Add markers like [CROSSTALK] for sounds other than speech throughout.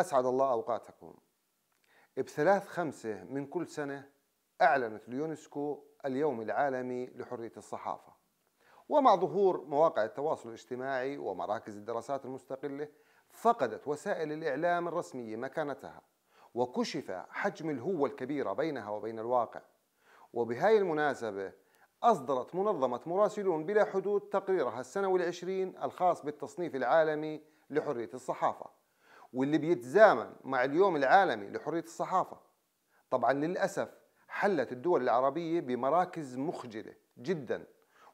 أسعد الله أوقاتكم بثلاث خمسة من كل سنة أعلنت اليونسكو اليوم العالمي لحرية الصحافة ومع ظهور مواقع التواصل الاجتماعي ومراكز الدراسات المستقلة فقدت وسائل الإعلام الرسمية مكانتها وكشف حجم الهوة الكبيرة بينها وبين الواقع وبهاي المناسبة أصدرت منظمة مراسلون بلا حدود تقريرها السنوي العشرين الخاص بالتصنيف العالمي لحرية الصحافة واللي بيتزامن مع اليوم العالمي لحرية الصحافة طبعا للأسف حلت الدول العربية بمراكز مخجلة جدا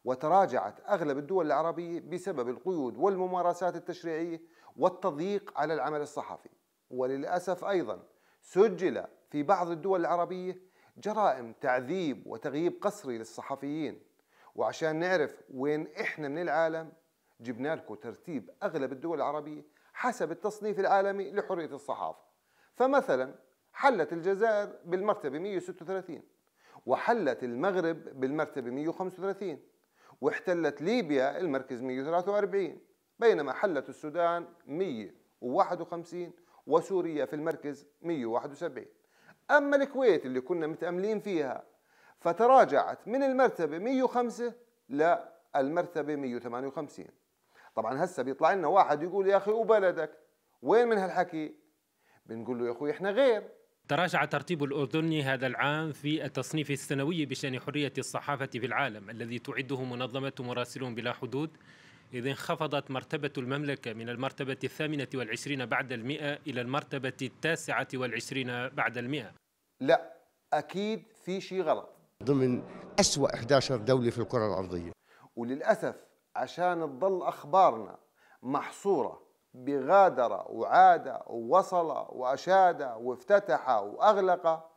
وتراجعت أغلب الدول العربية بسبب القيود والممارسات التشريعية والتضييق على العمل الصحفي وللأسف أيضا سجل في بعض الدول العربية جرائم تعذيب وتغييب قسري للصحفيين وعشان نعرف وين إحنا من العالم جبنا لكم ترتيب أغلب الدول العربية حسب التصنيف العالمي لحرية الصحافة فمثلا حلت الجزائر بالمرتبة 136 وحلت المغرب بالمرتبة 135 واحتلت ليبيا المركز 143 بينما حلت السودان 151 وسوريا في المركز 171 أما الكويت اللي كنا متأملين فيها فتراجعت من المرتبة 105 للمرتبة 158 طبعا هسه بيطلع لنا واحد يقول يا اخي وبلدك وين من هالحكي بنقول له يا اخوي احنا غير تراجع ترتيب الأردني هذا العام في التصنيف السنوي بشأن حرية الصحافة في العالم الذي تعده منظمة مراسلون بلا حدود إذ انخفضت مرتبة المملكة من المرتبة الثامنة والعشرين بعد المئة إلى المرتبة التاسعة والعشرين بعد المئة لا أكيد في شيء غلط ضمن أسوأ 11 دولة في الكرة الأرضية وللأسف عشان تظل أخبارنا محصورة بغادر وعاد ووصل وأشاد وافتتح وأغلق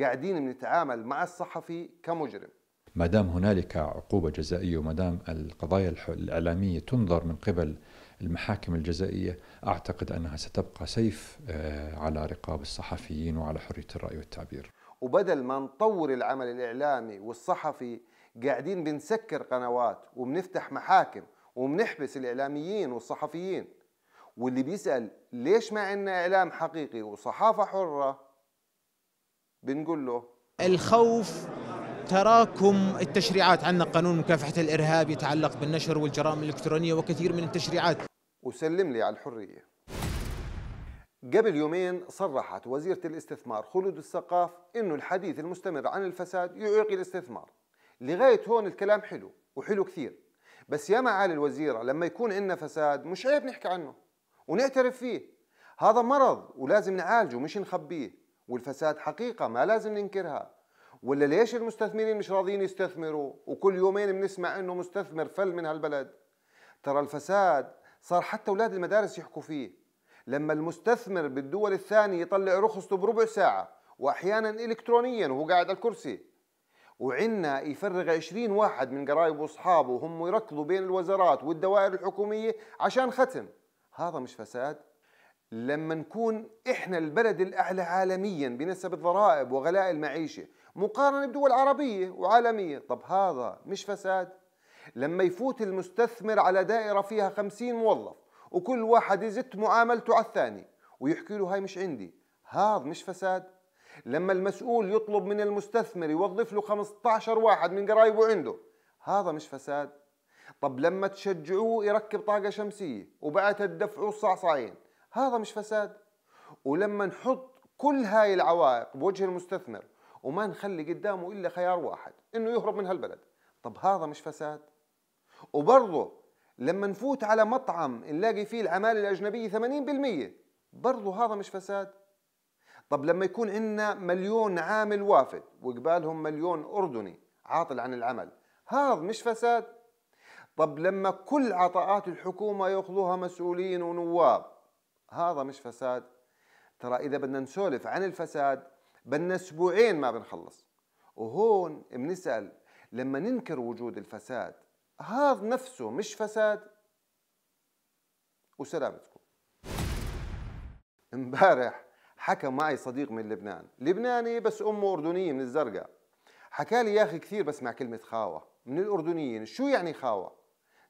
قاعدين بنتعامل مع الصحفي كمجرم ما دام هنالك عقوبة جزائية وما دام القضايا الإعلامية تنظر من قبل المحاكم الجزائية أعتقد أنها ستبقى سيف آه، على رقاب الصحفيين وعلى حرية الرأي والتعبير وبدل ما نطور العمل الإعلامي والصحفي قاعدين بنسكر قنوات وبنفتح محاكم وبنحبس الاعلاميين والصحفيين واللي بيسال ليش ما عندنا اعلام حقيقي وصحافه حره بنقول له الخوف تراكم التشريعات عندنا قانون مكافحه الارهاب يتعلق بالنشر والجرائم الالكترونيه وكثير من التشريعات وسلم لي على الحريه قبل يومين صرحت وزيرة الاستثمار خلود الثقاف أن الحديث المستمر عن الفساد يعيق الاستثمار لغاية هون الكلام حلو وحلو كثير بس يا معالي الوزيرة لما يكون عندنا فساد مش عيب نحكي عنه ونعترف فيه هذا مرض ولازم نعالجه مش نخبيه والفساد حقيقة ما لازم ننكرها ولا ليش المستثمرين مش راضيين يستثمروا وكل يومين بنسمع انه مستثمر فل من هالبلد ترى الفساد صار حتى اولاد المدارس يحكوا فيه لما المستثمر بالدول الثانية يطلع رخصته بربع ساعة واحيانا الكترونيا وهو قاعد على الكرسي وعنا يفرغ 20 واحد من قرايبه واصحابه وهم يركضوا بين الوزارات والدوائر الحكوميه عشان ختم هذا مش فساد لما نكون احنا البلد الاعلى عالميا بنسب الضرائب وغلاء المعيشه مقارنه بدول عربيه وعالميه طب هذا مش فساد لما يفوت المستثمر على دائره فيها خمسين موظف وكل واحد يزت معاملته على الثاني ويحكي له هاي مش عندي هذا مش فساد لما المسؤول يطلب من المستثمر يوظف له 15 واحد من قرايبه عنده هذا مش فساد طب لما تشجعوه يركب طاقة شمسية وبعتها تدفعوه الصعصعين هذا مش فساد ولما نحط كل هاي العوائق بوجه المستثمر وما نخلي قدامه إلا خيار واحد إنه يهرب من هالبلد طب هذا مش فساد وبرضه لما نفوت على مطعم نلاقي فيه العمالة الأجنبية 80% برضه هذا مش فساد طب لما يكون عندنا مليون عامل وافد وقبالهم مليون أردني عاطل عن العمل هذا مش فساد طب لما كل عطاءات الحكومة يأخذوها مسؤولين ونواب هذا مش فساد ترى إذا بدنا نسولف عن الفساد بدنا أسبوعين ما بنخلص وهون بنسأل لما ننكر وجود الفساد هذا نفسه مش فساد وسلامتكم امبارح حكى معي صديق من لبنان لبناني بس أمه أردنية من الزرقاء حكى لي يا أخي كثير بسمع كلمة خاوة من الأردنيين شو يعني خاوة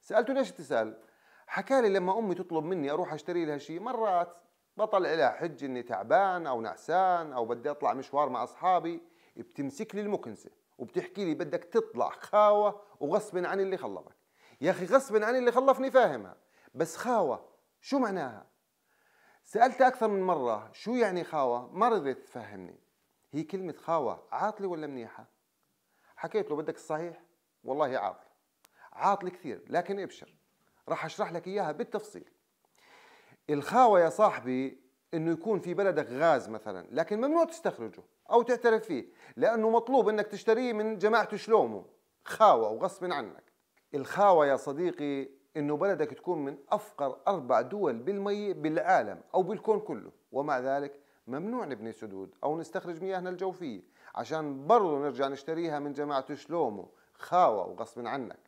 سألته ليش تسأل حكى لي لما أمي تطلب مني أروح أشتري لها شيء مرات بطل لها حج إني تعبان أو نعسان أو بدي أطلع مشوار مع أصحابي بتمسك لي المكنسة وبتحكي لي بدك تطلع خاوة وغصب عن اللي خلفك يا أخي غصب عن اللي خلفني فاهمها بس خاوة شو معناها سألت أكثر من مرة شو يعني خاوة ما رضيت تفهمني هي كلمة خاوة عاطلة ولا منيحة حكيت له بدك الصحيح والله عاطل عاطل كثير لكن ابشر راح أشرح لك إياها بالتفصيل الخاوة يا صاحبي انه يكون في بلدك غاز مثلا لكن ممنوع تستخرجه او تعترف فيه لانه مطلوب انك تشتريه من جماعة شلومه خاوة وغصب عنك الخاوة يا صديقي انه بلدك تكون من افقر اربع دول بالمي بالعالم او بالكون كله ومع ذلك ممنوع نبني سدود او نستخرج مياهنا الجوفيه عشان برضه نرجع نشتريها من جماعه شلومو خاوه وغصب عنك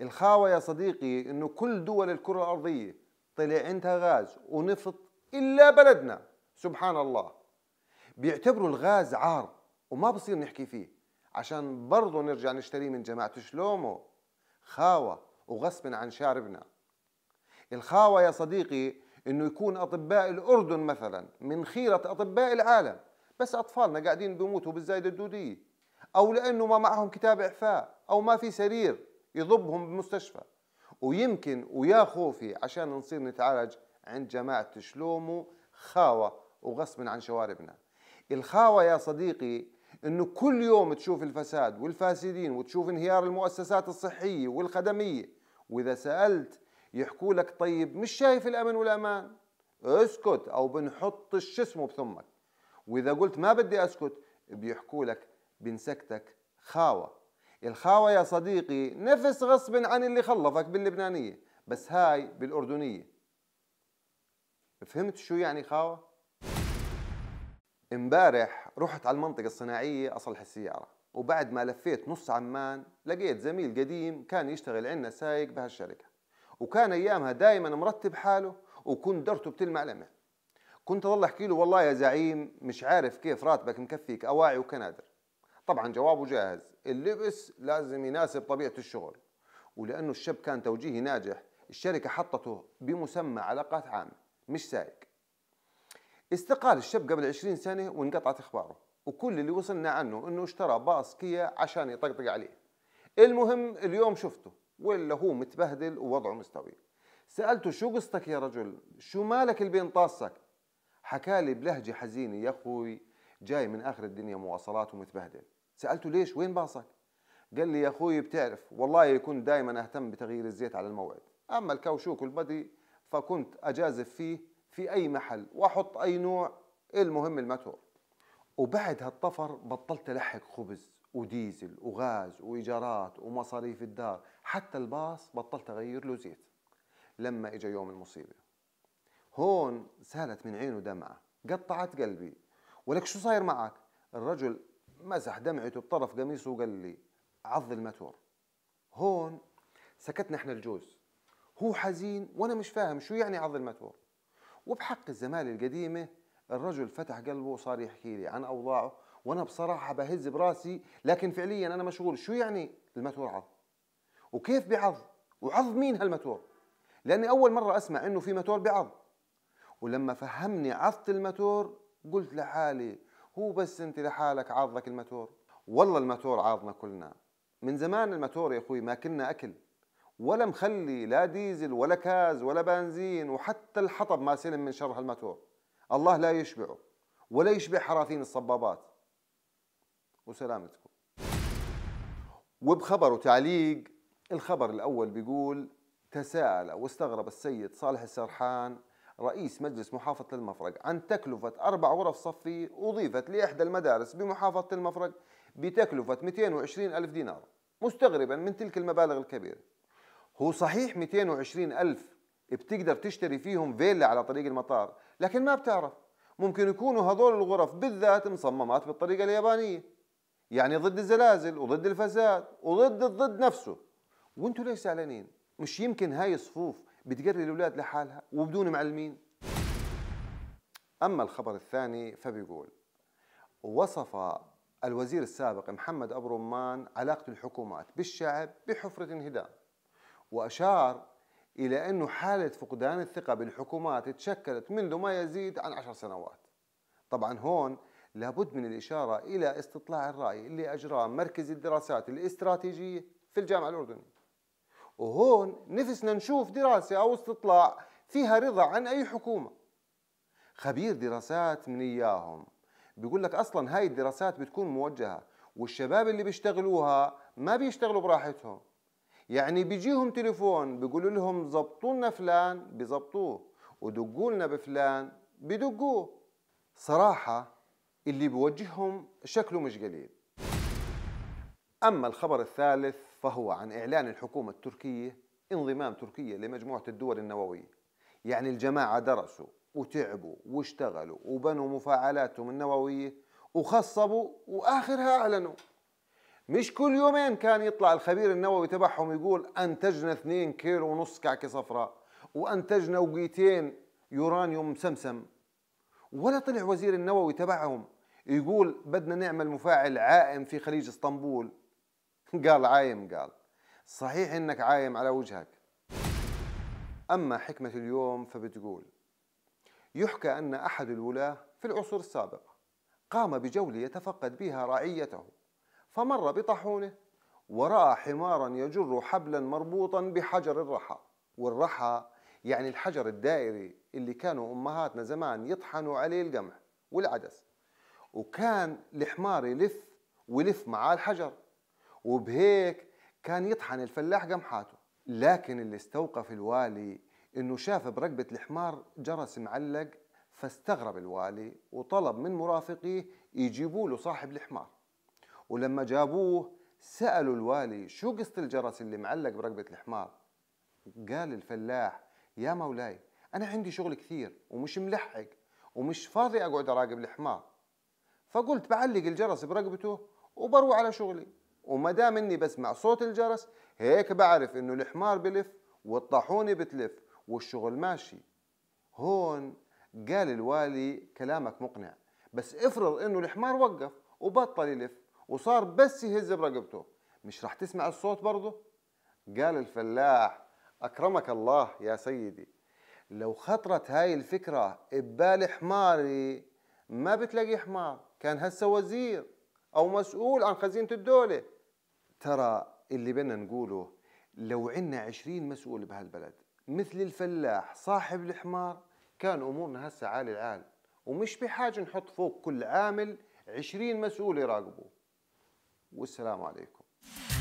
الخاوه يا صديقي انه كل دول الكره الارضيه طلع عندها غاز ونفط الا بلدنا سبحان الله بيعتبروا الغاز عار وما بصير نحكي فيه عشان برضه نرجع نشتريه من جماعه شلومو خاوه وغصب عن شعبنا الخاوة يا صديقي انه يكون اطباء الاردن مثلا من خيرة اطباء العالم بس اطفالنا قاعدين بيموتوا بالزايدة الدودية او لانه ما معهم كتاب اعفاء او ما في سرير يضبهم بمستشفى ويمكن ويا خوفي عشان نصير نتعالج عند جماعة شلومو خاوة وغصب عن شواربنا الخاوة يا صديقي انه كل يوم تشوف الفساد والفاسدين وتشوف انهيار المؤسسات الصحية والخدمية واذا سالت يحكوا لك طيب مش شايف الامن والامان اسكت او بنحط الشسمه بثمك واذا قلت ما بدي اسكت بيحكوا لك بنسكتك خاوه الخاوه يا صديقي نفس غصب عن اللي خلفك باللبنانيه بس هاي بالاردنيه فهمت شو يعني خاوه امبارح رحت على المنطقه الصناعيه اصلح السياره وبعد ما لفيت نص عمان لقيت زميل قديم كان يشتغل عندنا سايق بهالشركة وكان أيامها دائما مرتب حاله وكنت درته بتلمع لمع كنت أظل أحكي له والله يا زعيم مش عارف كيف راتبك مكفيك أواعي وكنادر طبعا جوابه جاهز اللبس لازم يناسب طبيعة الشغل ولأنه الشاب كان توجيهي ناجح الشركة حطته بمسمى علاقات عامة مش سايق استقال الشاب قبل 20 سنة وانقطعت أخباره وكل اللي وصلنا عنه انه اشترى باص كيا عشان يطقطق عليه المهم اليوم شفته ولا هو متبهدل ووضعه مستوي سألته شو قصتك يا رجل شو مالك البين طاسك حكالي بلهجة حزينة يا أخوي جاي من آخر الدنيا مواصلات ومتبهدل سألته ليش وين باصك قال لي يا أخوي بتعرف والله يكون دائما أهتم بتغيير الزيت على الموعد أما الكاوشوك والبدي فكنت أجازف فيه في أي محل وأحط أي نوع المهم الماتور وبعد هالطفر بطلت الحق خبز وديزل وغاز وايجارات ومصاريف الدار حتى الباص بطلت اغير له زيت لما اجى يوم المصيبه هون سالت من عينه دمعه قطعت قلبي ولك شو صاير معك الرجل مسح دمعته بطرف قميصه وقال لي عض الماتور هون سكتنا احنا الجوز هو حزين وانا مش فاهم شو يعني عض الماتور وبحق الزمالة القديمة الرجل فتح قلبه وصار يحكي لي عن اوضاعه وانا بصراحه بهز براسي لكن فعليا انا مشغول شو يعني الماتور عض وكيف بعض وعض مين هالماتور لاني اول مره اسمع انه في ماتور بعض ولما فهمني عضت الماتور قلت لحالي هو بس انت لحالك عضك الماتور والله الماتور عضنا كلنا من زمان الماتور يا اخوي ما كنا اكل ولا مخلي لا ديزل ولا كاز ولا بنزين وحتى الحطب ما سلم من شر هالماتور الله لا يشبعه ولا يشبع حراثين الصبابات وسلامتكم وبخبر وتعليق الخبر الأول بيقول تساءل واستغرب السيد صالح السرحان رئيس مجلس محافظة المفرق عن تكلفة أربع غرف صفي أضيفت لإحدى المدارس بمحافظة المفرق بتكلفة 220 ألف دينار مستغربا من تلك المبالغ الكبيرة هو صحيح 220 ألف بتقدر تشتري فيهم فيلا على طريق المطار لكن ما بتعرف ممكن يكونوا هذول الغرف بالذات مصممات بالطريقة اليابانية يعني ضد الزلازل وضد الفساد وضد الضد نفسه وانتوا ليش زعلانين مش يمكن هاي الصفوف بتقري الأولاد لحالها وبدون معلمين أما الخبر الثاني فبيقول وصف الوزير السابق محمد أبو رمان علاقة الحكومات بالشعب بحفرة انهدام وأشار إلى أن حالة فقدان الثقة بالحكومات تشكلت منذ ما يزيد عن عشر سنوات طبعا هون لابد من الإشارة إلى استطلاع الرأي اللي أجراه مركز الدراسات الاستراتيجية في الجامعة الأردنية وهون نفسنا نشوف دراسة أو استطلاع فيها رضا عن أي حكومة خبير دراسات من إياهم بيقول لك أصلا هاي الدراسات بتكون موجهة والشباب اللي بيشتغلوها ما بيشتغلوا براحتهم يعني بيجيهم تليفون بيقولوا لهم زبطوا لنا فلان بيزبطوه ودقوا لنا بفلان بدقوه صراحة اللي بوجههم شكله مش قليل أما الخبر الثالث فهو عن إعلان الحكومة التركية انضمام تركيا لمجموعة الدول النووية يعني الجماعة درسوا وتعبوا واشتغلوا وبنوا مفاعلاتهم النووية وخصبوا وآخرها أعلنوا مش كل يومين كان يطلع الخبير النووي تبعهم يقول انتجنا 2 كيلو ونص كعكه صفراء وانتجنا وقيتين يورانيوم مسمسم ولا طلع وزير النووي تبعهم يقول بدنا نعمل مفاعل عائم في خليج اسطنبول [LAUGHS] قال عايم قال صحيح انك عايم على وجهك اما حكمه اليوم فبتقول يحكى ان احد الولاه في العصور السابقه قام بجوله يتفقد بها رعيته فمر بطاحونه ورأى حمارا يجر حبلا مربوطا بحجر الرحى والرحى يعني الحجر الدائري اللي كانوا أمهاتنا زمان يطحنوا عليه القمح والعدس وكان الحمار يلف ويلف معاه الحجر وبهيك كان يطحن الفلاح قمحاته لكن اللي استوقف الوالي انه شاف برقبة الحمار جرس معلق فاستغرب الوالي وطلب من مرافقيه يجيبوا له صاحب الحمار ولما جابوه سألوا الوالي شو قصة الجرس اللي معلق برقبة الحمار قال الفلاح يا مولاي أنا عندي شغل كثير ومش ملحق ومش فاضي أقعد أراقب الحمار فقلت بعلق الجرس برقبته وبروح على شغلي وما دام اني بسمع صوت الجرس هيك بعرف انه الحمار بلف والطاحونه بتلف والشغل ماشي هون قال الوالي كلامك مقنع بس افرض انه الحمار وقف وبطل يلف وصار بس يهز برقبته مش راح تسمع الصوت برضه قال الفلاح أكرمك الله يا سيدي لو خطرت هاي الفكرة ببال حماري ما بتلاقي حمار كان هسه وزير أو مسؤول عن خزينة الدولة ترى اللي بدنا نقوله لو عنا عشرين مسؤول بهالبلد مثل الفلاح صاحب الحمار كان أمورنا هسه عالي العال ومش بحاجة نحط فوق كل عامل عشرين مسؤول يراقبوه والسلام عليكم